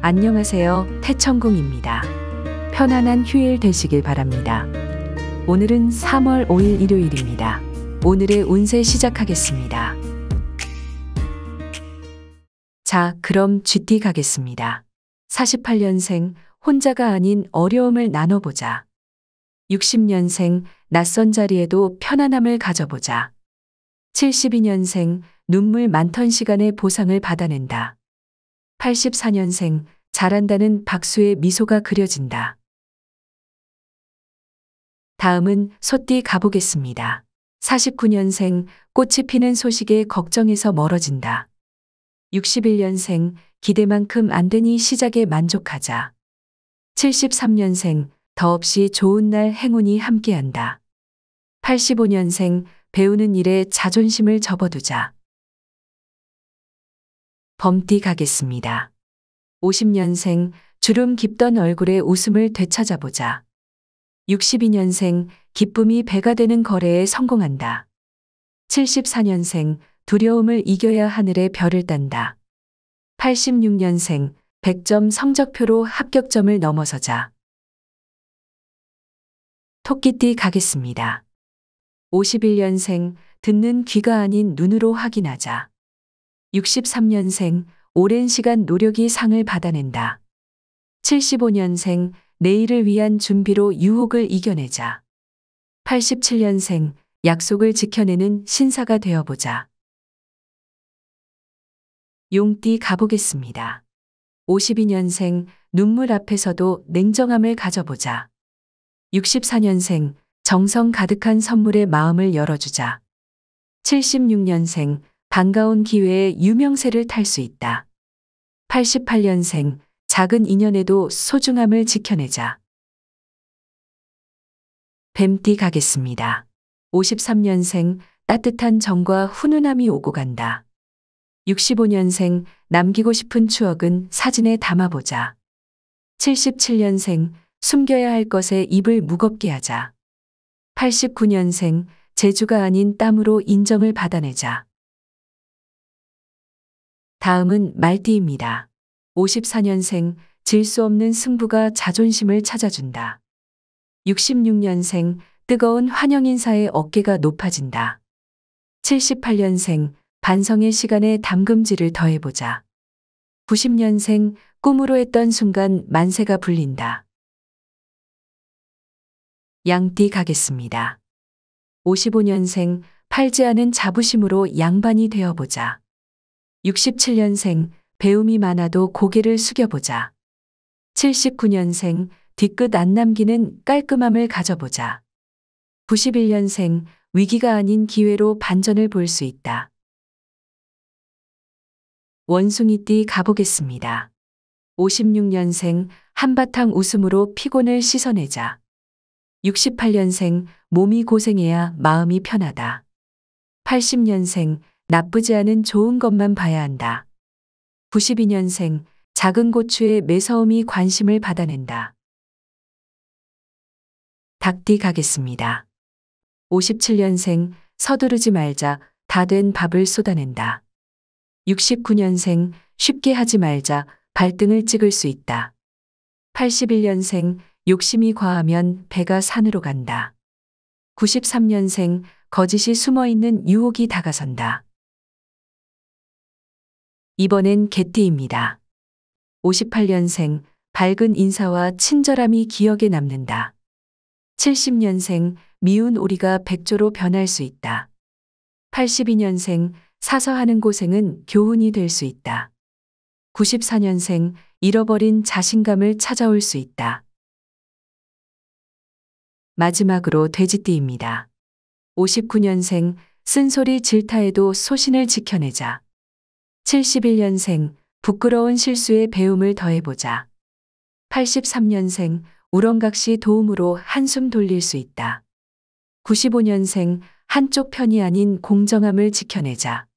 안녕하세요. 태천궁입니다. 편안한 휴일 되시길 바랍니다. 오늘은 3월 5일 일요일입니다. 오늘의 운세 시작하겠습니다. 자, 그럼 GT 가겠습니다. 48년생, 혼자가 아닌 어려움을 나눠보자. 60년생, 낯선 자리에도 편안함을 가져보자. 72년생, 눈물 많던 시간에 보상을 받아낸다. 84년생 잘한다는 박수의 미소가 그려진다. 다음은 소띠 가보겠습니다. 49년생 꽃이 피는 소식에 걱정해서 멀어진다. 61년생 기대만큼 안 되니 시작에 만족하자. 73년생 더없이 좋은 날 행운이 함께한다. 85년생 배우는 일에 자존심을 접어두자. 범띠가겠습니다. 50년생 주름 깊던 얼굴에 웃음을 되찾아보자. 62년생 기쁨이 배가 되는 거래에 성공한다. 74년생 두려움을 이겨야 하늘의 별을 딴다. 86년생 100점 성적표로 합격점을 넘어서자. 토끼띠 가겠습니다. 51년생 듣는 귀가 아닌 눈으로 확인하자. 63년생 오랜 시간 노력이 상을 받아낸다. 75년생 내일을 위한 준비로 유혹을 이겨내자. 87년생 약속을 지켜내는 신사가 되어보자. 용띠 가보겠습니다. 52년생 눈물 앞에서도 냉정함을 가져보자. 64년생 정성 가득한 선물에 마음을 열어주자. 76년생 반가운 기회에 유명세를 탈 수 있다. 88년생 작은 인연에도 소중함을 지켜내자. 뱀띠 가겠습니다. 53년생 따뜻한 정과 훈훈함이 오고 간다. 65년생 남기고 싶은 추억은 사진에 담아보자. 77년생 숨겨야 할 것에 입을 무겁게 하자. 89년생 재주가 아닌 땀으로 인정을 받아내자. 다음은 말띠입니다. 54년생 질 수 없는 승부가 자존심을 찾아준다. 66년생 뜨거운 환영 인사에 어깨가 높아진다. 78년생 반성의 시간에 담금질을 더해보자. 90년생 꿈으로 했던 순간 만세가 불린다. 양띠 가겠습니다. 55년생 팔지 않은 자부심으로 양반이 되어보자. 67년생 배움이 많아도 고개를 숙여보자. 79년생 뒤끝 안 남기는 깔끔함을 가져보자. 91년생 위기가 아닌 기회로 반전을 볼 수 있다. 원숭이띠 가보겠습니다. 56년생 한바탕 웃음으로 피곤을 씻어내자. 68년생 몸이 고생해야 마음이 편하다. 80년생 나쁘지 않은 좋은 것만 봐야 한다. 92년생 작은 고추의 매서움이 관심을 받아낸다. 닭띠 가겠습니다. 57년생 서두르지 말자 다 된 밥을 쏟아낸다. 69년생 쉽게 하지 말자 발등을 찍을 수 있다. 81년생 욕심이 과하면 배가 산으로 간다. 93년생 거짓이 숨어 있는 유혹이 다가선다. 이번엔 게티입니다. 58년생 밝은 인사와 친절함이 기억에 남는다. 70년생 미운 오리가 백조로 변할 수 있다. 82년생 사서하는 고생은 교훈이 될 수 있다. 94년생 잃어버린 자신감을 찾아올 수 있다. 마지막으로 돼지띠입니다. 59년생 쓴소리 질타에도 소신을 지켜내자. 71년생 부끄러운 실수에 배움을 더해보자. 83년생 우렁각시 도움으로 한숨 돌릴 수 있다. 95년생 한쪽 편이 아닌 공정함을 지켜내자.